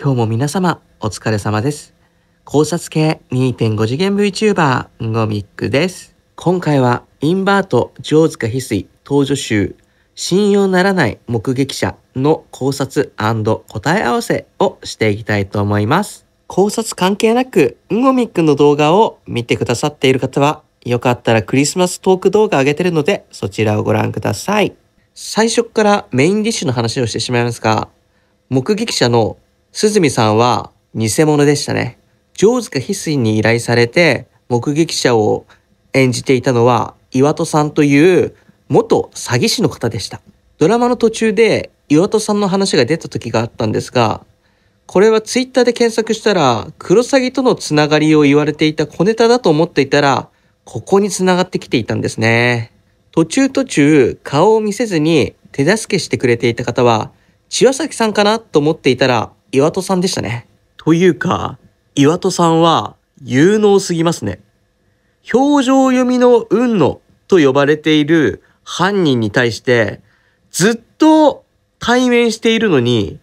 今日も皆様お疲れ様です。考察系2.5次元 VTuber ゴミックです。今回はインバート上塚翡翠登場集信用ならない目撃者の考察答え合わせをしていきたいと思います。考察関係なく、んごみっくの動画を見てくださっている方は、よかったらクリスマストーク動画上げてるので、そちらをご覧ください。最初からメインディッシュの話をしてしまいますが、目撃者の鈴見さんは偽物でしたね。城塚翡翠に依頼されて目撃者を演じていたのは岩戸さんという元詐欺師の方でした。ドラマの途中で岩戸さんの話が出た時があったんですが、これはツイッターで検索したら、クロサギとのつながりを言われていた小ネタだと思っていたら、ここに繋がってきていたんですね。途中途中、顔を見せずに手助けしてくれていた方は、千和崎さんかなと思っていたら、岩戸さんでしたね。というか、岩戸さんは有能すぎますね。表情読みの運のと呼ばれている犯人に対して、ずっと対面しているのに、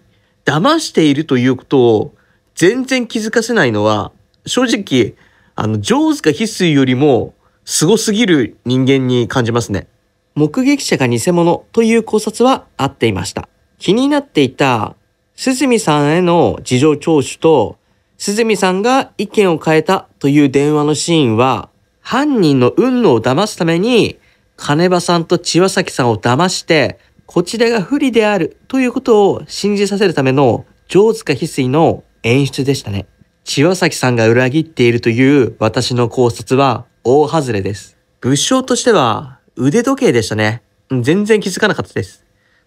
騙しているということを全然気づかせないのは、正直、あの、ジョーズヒスイよりも凄すぎる人間に感じますね。目撃者が偽物という考察は合っていました。気になっていた鈴見さんへの事情聴取と、鈴見さんが意見を変えたという電話のシーンは、犯人の運動を騙すために、金場さんと千葉崎さんを騙して、こちらが不利であるということを信じさせるための上塚翡翠の演出でしたね。千葉崎さんが裏切っているという私の考察は大外れです。物証としては腕時計でしたね。全然気づかなかったです。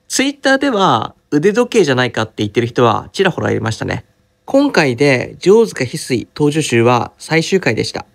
ツイッターでは腕時計じゃないかって言ってる人はちらほらいましたね。今回で上塚翡翠登場集は最終回でした。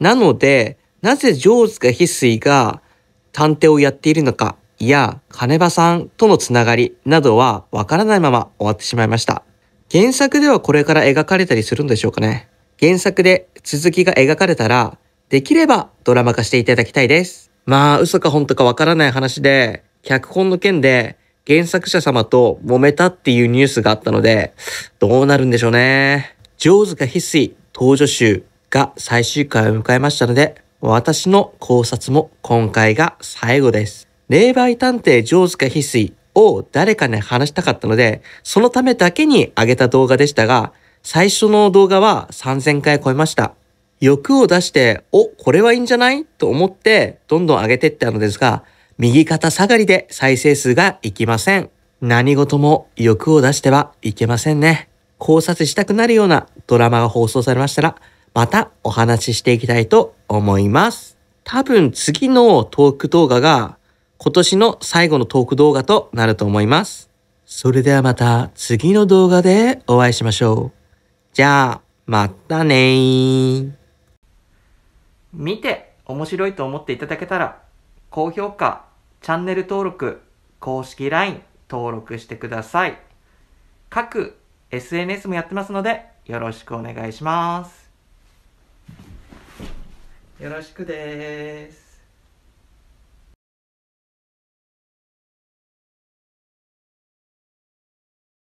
なので、なぜ上塚翡翠が探偵をやっているのか、いや、金場さんとのつながりなどはわからないまま終わってしまいました。原作ではこれから描かれたりするんでしょうかね。原作で続きが描かれたら、できればドラマ化していただきたいです。まあ、嘘か本当かわからない話で、脚本の件で原作者様と揉めたっていうニュースがあったので、どうなるんでしょうね。ジョーズ翡翠、登場集が最終回を迎えましたので、私の考察も今回が最後です。霊媒探偵ジョーズ翡翠を誰かに話したかったので、そのためだけに上げた動画でしたが、最初の動画は3000回超えました。欲を出して、お、これはいいんじゃないと思って、どんどん上げていったのですが、右肩下がりで再生数がいきません。何事も欲を出してはいけませんね。考察したくなるようなドラマが放送されましたら、またお話ししていきたいと思います。多分次のトーク動画が今年の最後のトーク動画となると思います。それではまた次の動画でお会いしましょう。じゃあ、またねー。見て面白いと思っていただけたら、高評価、チャンネル登録、公式 LINE 登録してください。各 SNS もやってますので、よろしくお願いします。よろしくです。